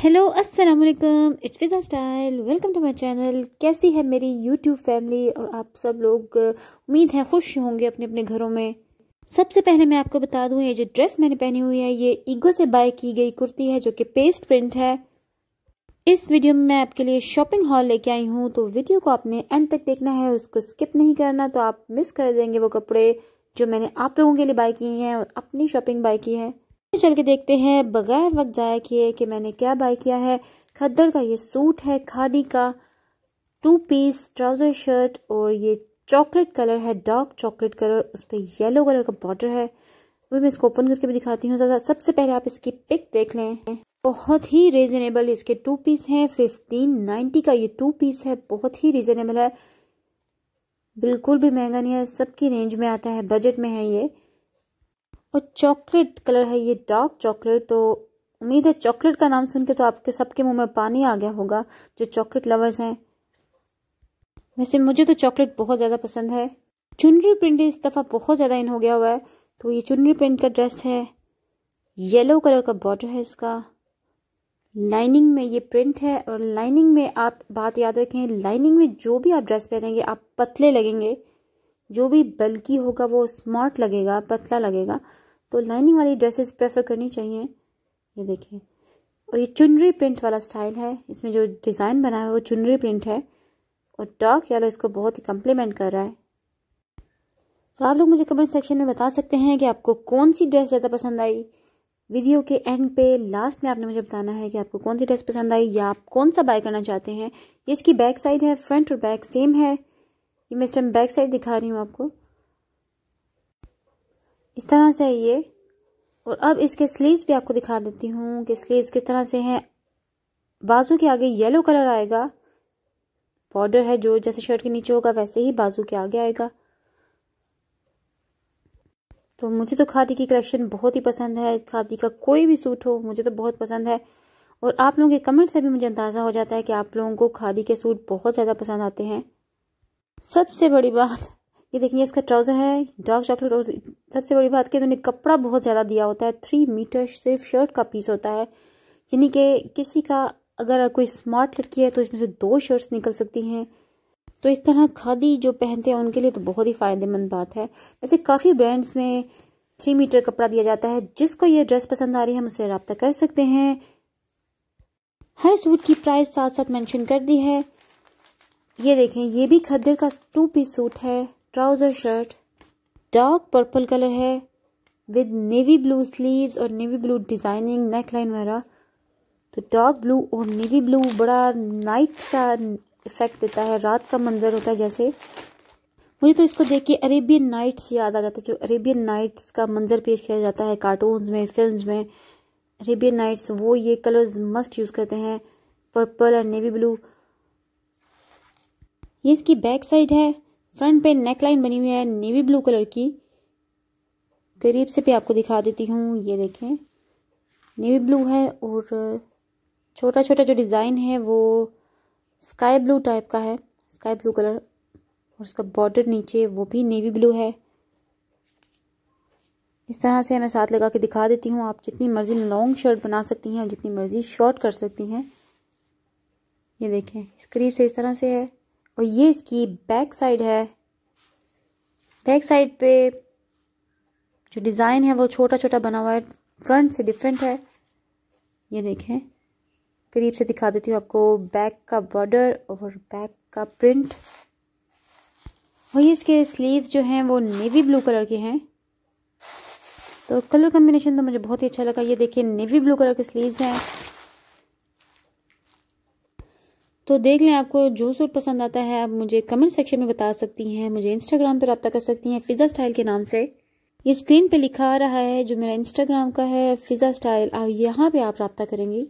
hello अस्सलाम वालेकुम it's Fiza style welcome to my channel कैसी है मेरी यूट्यूब फैमिली और आप सब लोग उम्मीद है खुश होंगे अपने अपने घरों में सबसे पहले मैं आपको बता दूं ये जो ड्रेस मैंने पहनी हुई है ये ईगो से बाय की गई कुर्ती है जो कि पेस्ट प्रिंट है इस वीडियो में मैं आपके लिए शॉपिंग हॉल लेके आई हूँ तो वीडियो को आपने एंड तक देखना है उसको स्किप नहीं करना तो आप मिस कर देंगे वो कपड़े जो मैंने आप लोगों के लिए बाय किए हैं और अपनी शॉपिंग बाय की है चल के देखते हैं बगैर वक्त ज़ाया किए कि मैंने क्या बाय किया है खद्दर का ये सूट है खादी का टू पीस ट्राउज़र शर्ट और ये चॉकलेट कलर है डार्क चॉकलेट कलर उस पर येलो कलर का बॉर्डर है वो मैं इसको ओपन करके भी दिखाती हूँ ज़्यादा सबसे पहले आप इसकी पिक देख लें बहुत ही रिजनेबल इसके टू पीस हैं फिफ्टीन नाइन्टी का ये टू पीस है बहुत ही रिजनेबल है बिल्कुल भी महंगा नहीं है सबकी रेंज में आता है बजट में है ये और चॉकलेट कलर है ये डार्क चॉकलेट तो उम्मीद है चॉकलेट का नाम सुन के तो आपके सबके मुंह में पानी आ गया होगा जो चॉकलेट लवर्स हैं वैसे मुझे तो चॉकलेट बहुत ज़्यादा पसंद है चुनरी प्रिंट इस दफ़ा बहुत ज़्यादा इन हो गया हुआ है तो ये चुनरी प्रिंट का ड्रेस है येलो कलर का बॉर्डर है इसका लाइनिंग में ये प्रिंट है और लाइनिंग में आप बात याद रखें लाइनिंग में जो भी आप ड्रेस पहनेंगे आप पतले लगेंगे जो भी बल्कि होगा वो स्मार्ट लगेगा पतला लगेगा तो लाइनिंग वाली ड्रेसेस प्रेफर करनी चाहिए ये देखिए और ये चुनरी प्रिंट वाला स्टाइल है इसमें जो डिज़ाइन बना है वो चुनरी प्रिंट है और डार्क येलो इसको बहुत ही कम्प्लीमेंट कर रहा है तो आप लोग मुझे कमेंट सेक्शन में बता सकते हैं कि आपको कौन सी ड्रेस ज़्यादा पसंद आई वीडियो के एंड पे लास्ट में आपने मुझे बताना है कि आपको कौन सी ड्रेस पसंद आई या आप कौन सा बाय करना चाहते हैं इसकी बैक साइड है फ्रंट और बैक सेम है ये मैं इस टाइम बैक साइड दिखा रही हूँ आपको इस तरह से है ये और अब इसके स्लीव्स भी आपको दिखा देती हूँ कि स्लीव्स किस तरह से हैं बाजू के आगे येलो कलर आएगा बॉर्डर है जो जैसे शर्ट के नीचे होगा वैसे ही बाजू के आगे आएगा तो मुझे तो खादी की कलेक्शन बहुत ही पसंद है खादी का कोई भी सूट हो मुझे तो बहुत पसंद है और आप लोगों के कमेंट से भी मुझे अंदाज़ा हो जाता है कि आप लोगों को खादी के सूट बहुत ज़्यादा पसंद आते हैं सबसे बड़ी बात ये देखिए इसका ट्राउज़र है डार्क चॉकलेट और सबसे बड़ी बात कि इन्होंने कपड़ा बहुत ज़्यादा दिया होता है थ्री मीटर सिर्फ शर्ट का पीस होता है यानी कि किसी का अगर कोई स्मार्ट लड़की है तो इसमें से दो शर्ट्स निकल सकती हैं तो इस तरह खादी जो पहनते हैं उनके लिए तो बहुत ही फ़ायदेमंद बात है वैसे काफ़ी ब्रांड्स में थ्री मीटर कपड़ा दिया जाता है जिसको ये ड्रेस पसंद आ रही है हम उससे रबता कर सकते हैं हर सूट की प्राइस साथ साथ मेंशन कर दी है ये देखें ये भी खद्दर का टू पीस सूट है trouser shirt dark purple colour है विद नेवी ब्लू स्लीव्स और navy blue designing neck line वगैरह तो डार्क ब्लू और नेवी ब्लू बड़ा नाइट सा इफ़ेक्ट देता है रात का मंजर होता है जैसे मुझे तो इसको देख के अरेबियन नाइट्स याद आ जाता है जो अरेबियन नाइट्स का मंजर पेश किया जाता है कार्टून्स में फिल्म में अरेबियन नाइट्स वो ये कलर्स मस्ट यूज़ करते हैं पर्पल एंड नेवी ब्लू ये इसकी बैक साइड है फ्रंट पे नेक लाइन बनी हुई है नेवी ब्लू कलर की करीब से भी आपको दिखा देती हूँ ये देखें नेवी ब्लू है और छोटा छोटा जो डिज़ाइन है वो स्काई ब्लू टाइप का है स्काई ब्लू कलर और उसका बॉर्डर नीचे वो भी नेवी ब्लू है इस तरह से मैं साथ लगा के दिखा देती हूँ आप जितनी मर्ज़ी लॉन्ग शर्ट बना सकती हैं और जितनी मर्ज़ी शॉर्ट कर सकती हैं ये देखें इस करीब से इस तरह से है और ये इसकी बैक साइड है बैक साइड पे जो डिज़ाइन है वो छोटा छोटा बना हुआ है फ्रंट से डिफरेंट है ये देखें करीब से दिखा देती हूँ आपको बैक का बॉर्डर और बैक का प्रिंट और ये इसके स्लीव्स जो हैं वो नेवी ब्लू कलर के हैं तो कलर कम्बिनेशन तो मुझे बहुत ही अच्छा लगा ये देखिए नेवी ब्लू कलर के स्लीव्स हैं तो देख लें आपको जो सूट पसंद आता है आप मुझे कमेंट सेक्शन में बता सकती हैं मुझे इंस्टाग्राम पर रब्ता कर सकती हैं फ़िज़ा स्टाइल के नाम से ये स्क्रीन पे लिखा आ रहा है जो मेरा इंस्टाग्राम का है फ़िज़ा स्टाइल आप यहाँ पे आप रब्ता करेंगी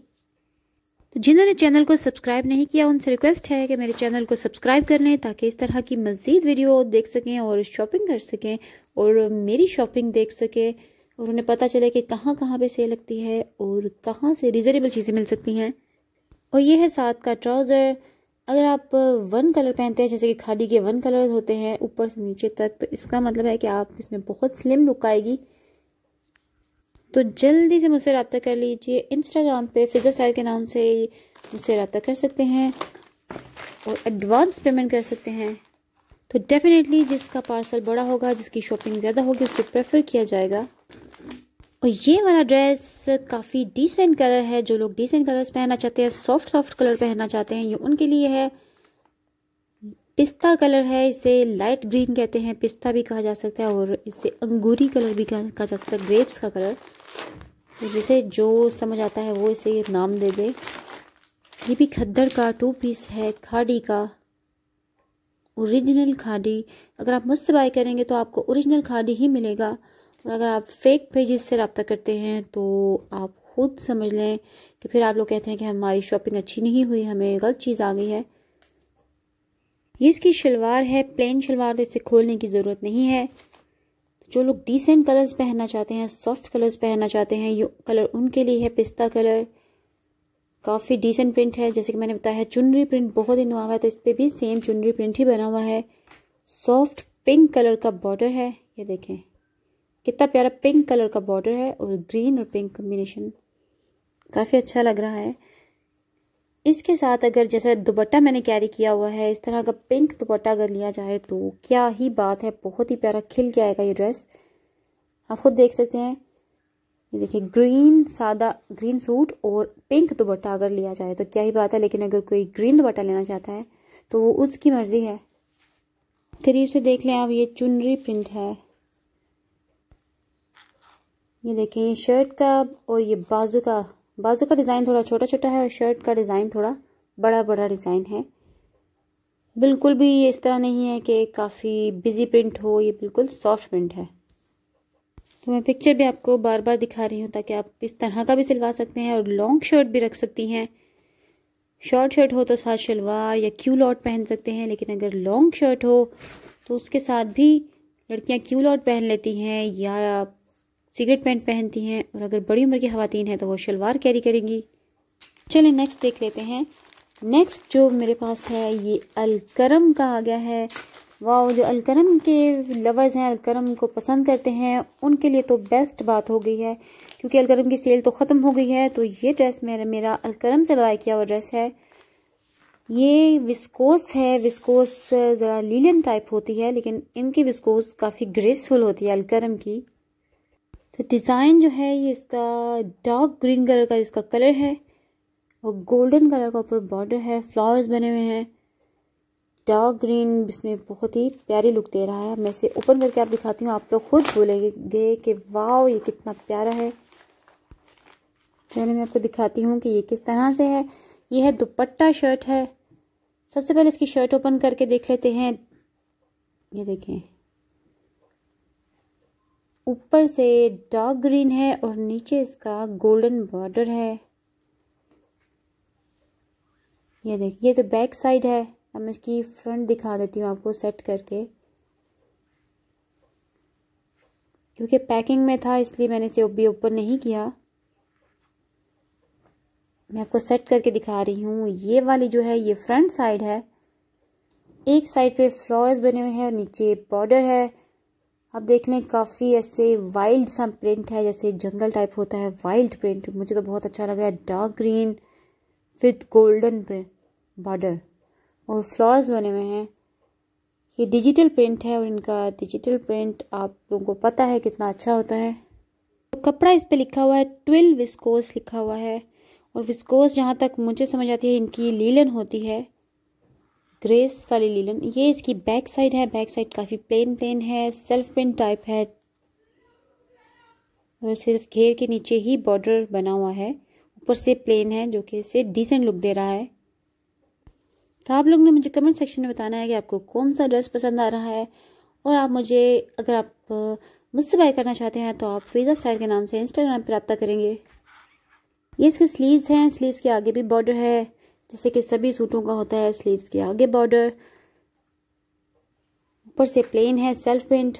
तो जिन्होंने चैनल को सब्सक्राइब नहीं किया उनसे रिक्वेस्ट है कि मेरे चैनल को सब्सक्राइब कर लें ताकि इस तरह की मज़ीद वीडियो देख सकें और शॉपिंग कर सकें और मेरी शॉपिंग देख सकें और उन्हें पता चले कि कहाँ कहाँ पे सेल लगती है और कहाँ से रीज़नेबल चीज़ें मिल सकती हैं और ये है साथ का ट्राउज़र अगर आप वन कलर पहनते हैं जैसे कि खाली के वन कलर होते हैं ऊपर से नीचे तक तो इसका मतलब है कि आप इसमें बहुत स्लिम लुक आएगी तो जल्दी से मुझसे रबता कर लीजिए इंस्टाग्राम पे फिजा स्टाइल के नाम से मुझसे रबता कर सकते हैं और एडवांस पेमेंट कर सकते हैं तो डेफ़िनेटली जिसका पार्सल बड़ा होगा जिसकी शॉपिंग ज़्यादा होगी उससे प्रेफर किया जाएगा और ये वाला ड्रेस काफ़ी डिसेंट कलर है जो लोग डिसेंट कलर्स पहनना चाहते हैं सॉफ्ट सॉफ्ट कलर पहनना चाहते हैं ये उनके लिए है पिस्ता कलर है इसे लाइट ग्रीन कहते हैं पिस्ता भी कहा जा सकता है और इसे अंगूरी कलर भी कहा जा सकता है ग्रेप्स का कलर जिसे जो समझ आता है वो इसे नाम दे दे ये भी खद्दर का टू पीस है खाड़ी का ओरिजिनल खाड़ी अगर आप मुझसे बाय करेंगे तो आपको ओरिजिनल खाड़ी ही मिलेगा और अगर आप फेक पेजेस से रबता करते हैं तो आप ख़ुद समझ लें कि फिर आप लोग कहते हैं कि हमारी शॉपिंग अच्छी नहीं हुई हमें गलत चीज़ आ गई है ये इसकी शलवार है प्लेन शलवार तो इसे खोलने की ज़रूरत नहीं है तो जो लोग डिसेंट कलर्स पहनना चाहते हैं सॉफ्ट कलर्स पहनना चाहते हैं ये कलर उनके लिए है पिस्ता कलर काफ़ी डिसेंट प्रिंट है जैसे कि मैंने बताया चुनरी प्रिंट बहुत ही हुआ है तो इस पर भी सेम चुनरी प्रिंट ही बना हुआ है सॉफ्ट पिंक कलर का बॉर्डर है ये देखें कितना प्यारा पिंक कलर का बॉर्डर है और ग्रीन और पिंक कम्बिनेशन काफ़ी अच्छा लग रहा है इसके साथ अगर जैसे दुपट्टा मैंने कैरी किया हुआ है इस तरह का पिंक दुपट्टा अगर लिया जाए तो क्या ही बात है बहुत ही प्यारा खिल के आएगा ये ड्रेस आप खुद देख सकते हैं ये देखिए ग्रीन सादा ग्रीन सूट और पिंक दुपट्टा अगर लिया जाए तो क्या ही बात है लेकिन अगर कोई ग्रीन दुपट्टा लेना चाहता है तो वो उसकी मर्ज़ी है करीब से देख लें आप ये चुनरी प्रिंट है ये देखें ये शर्ट का और ये बाजू का बाजू का डिज़ाइन थोड़ा छोटा छोटा है और शर्ट का डिज़ाइन थोड़ा बड़ा बड़ा डिज़ाइन है बिल्कुल भी ये इस तरह नहीं है कि काफ़ी बिजी प्रिंट हो ये बिल्कुल सॉफ्ट प्रिंट है तो मैं पिक्चर भी आपको बार बार दिखा रही हूँ ताकि आप इस तरह का भी सिलवा सकते हैं और लॉन्ग शर्ट भी रख सकती हैं शॉर्ट शर्ट हो तो साथ शलवार या क्यू लॉट पहन सकते हैं लेकिन अगर लॉन्ग शर्ट हो तो उसके साथ भी लड़कियाँ क्यू लॉट पहन लेती हैं या सिगरेट पैंट पहनती हैं और अगर बड़ी उम्र की खातन हैं तो वो शलवार कैरी करेंगी चलें नेक्स्ट देख लेते हैं नेक्स्ट जो मेरे पास है ये अलकरम का आ गया है वाओ जो अलकरम के लवर्स हैं अलकरम को पसंद करते हैं उनके लिए तो बेस्ट बात हो गई है क्योंकि अलकरम की सेल तो ख़त्म हो गई है तो ये ड्रेस मेरा मेरा अलकरम से बाय किया हुआ ड्रेस है ये विस्कोस है विस्कोस ज़रा लीलन टाइप होती है लेकिन इनकी विस्कोस काफ़ी ग्रेसफुल होती है अलकरम की तो डिज़ाइन जो है ये इसका डार्क ग्रीन कलर का इसका कलर है और गोल्डन कलर का ऊपर बॉर्डर है फ्लावर्स बने हुए हैं डार्क ग्रीन इसमें बहुत ही प्यारी लुक दे रहा है मैं इसे ओपन करके आप दिखाती हूँ आप लोग खुद बोलेंगे कि वाह ये कितना प्यारा है चलिए तो मैं आपको दिखाती हूँ कि ये किस तरह से है ये है दुपट्टा शर्ट है सबसे पहले इसकी शर्ट ओपन करके देख लेते हैं ये देखें ऊपर से डार्क ग्रीन है और नीचे इसका गोल्डन बॉर्डर है ये देखिए ये तो बैक साइड है अब मैं इसकी फ्रंट दिखा देती हूँ आपको सेट करके क्योंकि पैकिंग में था इसलिए मैंने इसे भी ऊपर नहीं किया मैं आपको सेट करके दिखा रही हूँ ये वाली जो है ये फ्रंट साइड है एक साइड पे फ्लावर्स बने हुए हैं और नीचे बॉर्डर है आप देख लें काफ़ी ऐसे वाइल्ड सा प्रिंट है जैसे जंगल टाइप होता है वाइल्ड प्रिंट मुझे तो बहुत अच्छा लगा है dark green with golden border और फ्लावर्स बने हुए हैं ये डिजिटल प्रिंट है और इनका डिजिटल प्रिंट आप लोगों को पता है कितना अच्छा होता है तो कपड़ा इस पर लिखा हुआ है ट्विल विस्कोस लिखा हुआ है और विस्कोस जहाँ तक मुझे समझ आती है इनकी लीलन होती है ग्रेस वाली लीलन ये इसकी बैक साइड है बैक साइड काफ़ी प्लेन प्लेन है सेल्फ प्रिंट टाइप है और सिर्फ घेर के नीचे ही बॉर्डर बना हुआ है ऊपर से प्लेन है जो कि इसे डिसेंट लुक दे रहा है तो आप लोगों ने मुझे कमेंट सेक्शन में बताना है कि आपको कौन सा ड्रेस पसंद आ रहा है और आप मुझे अगर आप मुझसे बाय करना चाहते हैं तो आप फिज़ा स्टाइल के नाम से इंस्टाग्राम पर रब्ता करेंगे ये इसके स्लीव्स हैं स्लीव्स के आगे भी बॉर्डर है जैसे कि सभी सूटों का होता है स्लीव्स के आगे बॉर्डर ऊपर से प्लेन है सेल्फ प्रिंट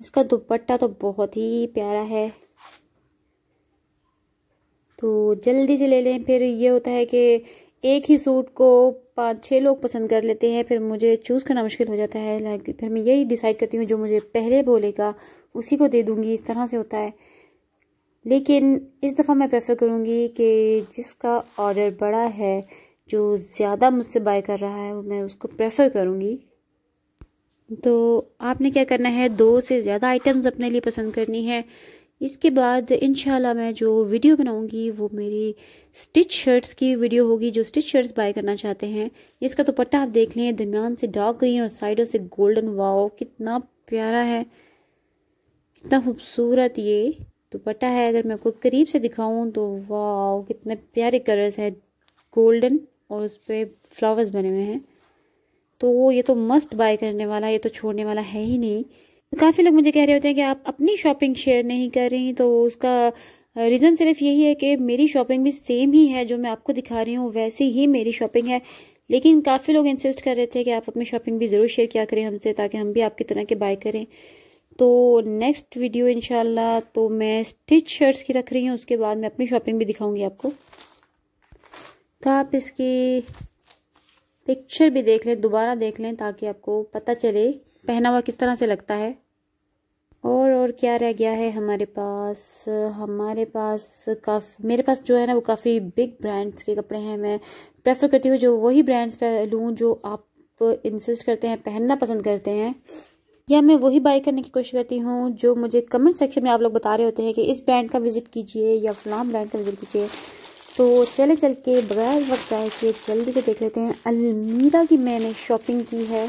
इसका दुपट्टा तो बहुत ही प्यारा है तो जल्दी से ले लें फिर ये होता है कि एक ही सूट को पांच छः लोग पसंद कर लेते हैं फिर मुझे चूज़ करना मुश्किल हो जाता है फिर मैं यही डिसाइड करती हूँ जो मुझे पहले बोलेगा उसी को दे दूँगी इस तरह से होता है लेकिन इस दफ़ा मैं प्रेफर करूँगी कि जिसका ऑर्डर बड़ा है जो ज़्यादा मुझसे बाय कर रहा है मैं उसको प्रेफर करूँगी तो आपने क्या करना है दो से ज़्यादा आइटम्स अपने लिए पसंद करनी है इसके बाद इन मैं जो वीडियो बनाऊंगी वो मेरी स्टिच शर्ट्स की वीडियो होगी जो स्टिच शर्ट्स बाय करना चाहते हैं इसका दुपट्टा तो आप देख लें दरमियान से डार्क ग्रीन और साइडों से गोल्डन वाओ कितना प्यारा है कितना खूबसूरत ये दुपट्टा है अगर मैं आपको करीब से दिखाऊं तो वाह कितने प्यारे कलर्स है गोल्डन और उस पर फ्लावर्स बने हुए हैं तो ये तो मस्ट बाय करने वाला ये तो छोड़ने वाला है ही नहीं तो काफ़ी लोग मुझे कह रहे होते हैं कि आप अपनी शॉपिंग शेयर नहीं कर रही तो उसका रीज़न सिर्फ यही है कि मेरी शॉपिंग भी सेम ही है जो मैं आपको दिखा रही हूँ वैसी ही मेरी शॉपिंग है लेकिन काफ़ी लोग इंसिस्ट कर रहे थे कि आप अपनी शॉपिंग भी ज़रूर शेयर किया करें हमसे ताकि हम भी आपकी तरह के बाय करें तो नेक्स्ट वीडियो इनशाला तो मैं स्टिच शर्ट्स की रख रही हूँ उसके बाद मैं अपनी शॉपिंग भी दिखाऊंगी आपको तो आप इसकी पिक्चर भी देख लें दोबारा देख लें ताकि आपको पता चले पहना हुआ किस तरह से लगता है और और क्या रह गया है हमारे पास हमारे पास काफ़ी मेरे पास जो है ना वो काफ़ी बिग ब्रांड्स के कपड़े हैं मैं प्रेफर करती हूँ जो वही ब्रांड्स लूँ जो आप इंसिस्ट करते हैं पहनना पसंद करते हैं या मैं वही बाय करने की कोशिश करती हूँ जो मुझे कमेंट सेक्शन में आप लोग बता रहे होते हैं कि इस ब्रांड का विज़िट कीजिए या फलाम ब्रांड का विज़िट कीजिए तो चले चल के बगैर वक्त आए कि जल्दी से देख लेते हैं अलमीरा की मैंने शॉपिंग की है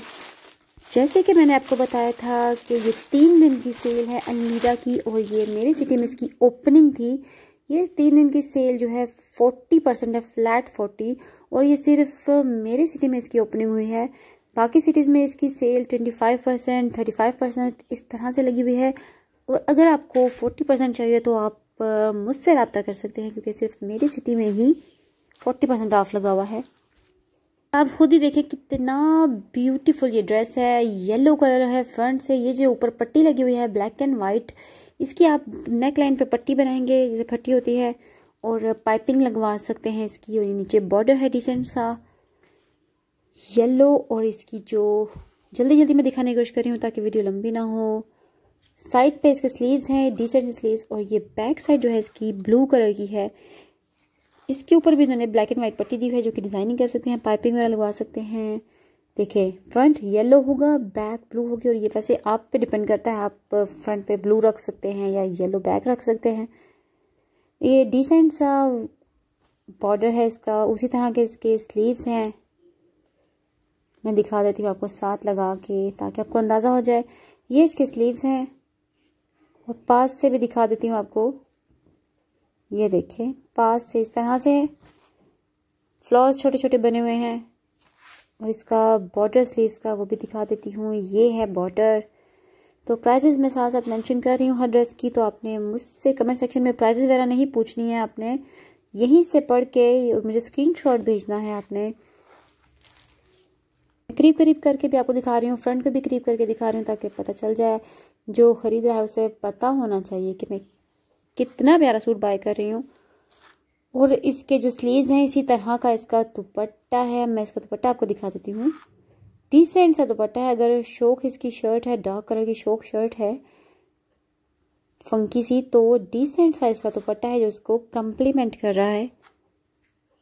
जैसे कि मैंने आपको बताया था कि ये तीन दिन की सेल है अलमीरा की और ये मेरे सिटी में इसकी ओपनिंग थी ये तीन दिन की सेल जो है फोर्टी परसेंट है फ्लैट फोर्टी और ये सिर्फ मेरे सिटी में इसकी ओपनिंग हुई है बाकी सिटीज़ में इसकी sale twenty five percent thirty five percent इस तरह से लगी हुई है और अगर आपको फोर्टी परसेंट चाहिए तो आप मुझसे रबता कर सकते हैं क्योंकि सिर्फ मेरी सिटी में ही फोर्टी परसेंट ऑफ लगा हुआ है आप खुद ही देखें कितना ब्यूटीफुल ये ड्रेस है येलो कलर है फ्रंट से ये जो ऊपर पट्टी लगी हुई है ब्लैक एंड वाइट इसकी आप नेक लाइन पर पट्टी बनाएंगे जैसे पट्टी होती है और पाइपिंग लगवा सकते हैं इसकी और नीचे बॉर्डर है डिसेंट सा येलो और इसकी जो जल्दी जल्दी मैं दिखाने की कोशिश कर रही हूँ ताकि वीडियो लंबी ना हो साइड पे इसके स्लीव्स हैं डिसेंट स्लीव्स और ये बैक साइड जो है इसकी ब्लू कलर की है इसके ऊपर भी इन्होंने ब्लैक एंड वाइट पट्टी दी है जो कि डिज़ाइनिंग कर सकते हैं पाइपिंग वगैरह लगवा सकते हैं देखिए फ्रंट येलो होगा बैक ब्लू होगी और ये वैसे आप पे डिपेंड करता है आप फ्रंट पे ब्लू रख सकते हैं या येलो बैक रख सकते हैं ये डिसेंट सा बॉर्डर है इसका उसी तरह के इसके स्लीव्स हैं मैं दिखा देती हूँ आपको साथ लगा के ताकि आपको अंदाज़ा हो जाए ये इसके स्लीव्स हैं और पास से भी दिखा देती हूँ आपको ये देखें पास से इस तरह से फ्लॉर्स छोटे छोटे बने हुए हैं और इसका बॉर्डर स्लीव्स का वो भी दिखा देती हूँ ये है बॉर्डर तो प्राइजेज़ मैं साथ साथ मेंशन कर रही हूँ हर ड्रेस की तो आपने मुझसे कमेंट सेक्शन में प्राइजेज़ वगैरह नहीं पूछनी है आपने यहीं से पढ़ के मुझे स्क्रीनशॉट भेजना है आपने करीब करीब करके भी आपको दिखा रही हूँ फ्रंट को भी करीब करके दिखा रही हूँ ताकि पता चल जाए जो ख़रीद रहा है उसे पता होना चाहिए कि मैं कितना प्यारा सूट बाय कर रही हूँ और इसके जो स्लीव्स हैं इसी तरह का इसका दुपट्टा है मैं इसका दुपट्टा आपको दिखा देती हूँ डिसेंट सा दुपट्टा है अगर शौक इसकी शर्ट है डार्क कलर की शौक शर्ट है फंकी सी तो डिसेंट साइज का दुपट्टा है जो इसको कम्प्लीमेंट कर रहा है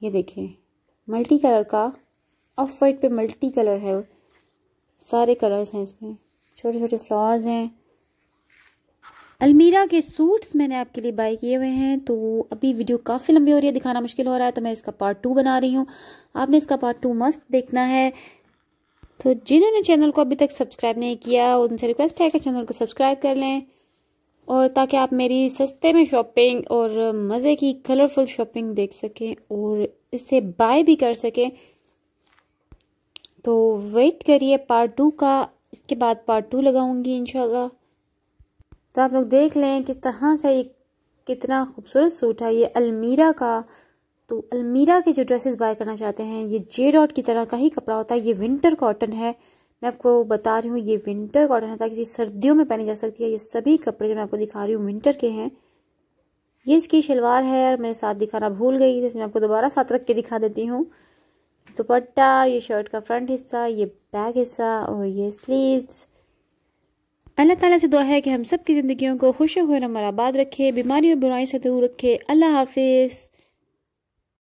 ये देखें मल्टी कलर का ऑफ वाइट पे मल्टी कलर है सारे कलर्स हैं इसमें छोटे छोटे फ्लावर्स हैं अलमीरा के सूट्स मैंने आपके लिए बाई किए हुए हैं तो अभी वीडियो काफ़ी लंबी हो रही है दिखाना मुश्किल हो रहा है तो मैं इसका पार्ट टू बना रही हूँ आपने इसका पार्ट टू मस्त देखना है तो जिन्होंने चैनल को अभी तक सब्सक्राइब नहीं किया उनसे रिक्वेस्ट है कि चैनल को सब्सक्राइब कर लें और ताकि आप मेरी सस्ते में शॉपिंग और मज़े की कलरफुल शॉपिंग देख सकें और इसे बाय भी कर सकें तो वेट करिए पार्ट टू का इसके बाद पार्ट टू लगाऊंगी इनशाला तो आप लोग देख लें किस तरह से ये कितना खूबसूरत सूट है ये अलमीरा का तो अलमीरा के जो ड्रेसेस बाय करना चाहते हैं ये जे डॉट की तरह का ही कपड़ा होता है ये विंटर कॉटन है मैं आपको बता रही हूँ ये विंटर कॉटन है ताकि सर्दियों में पहनी जा सकती है ये सभी कपड़े जो मैं आपको दिखा रही हूँ विंटर के हैं ये इसकी शलवार है और मेरे साथ दिखाना भूल गई मैं आपको दोबारा साथ रख के दिखा देती हूँ दुपट्टा ये शर्ट का फ्रंट हिस्सा ये बैक हिस्सा और ये स्लीव्स अल्लाह ताला से दुआ है कि हम सब की ज़िंदगियों को खुश हो नमर आबाद रखे बीमारी और बुराई से दूर रखे अल्लाह हाफिज़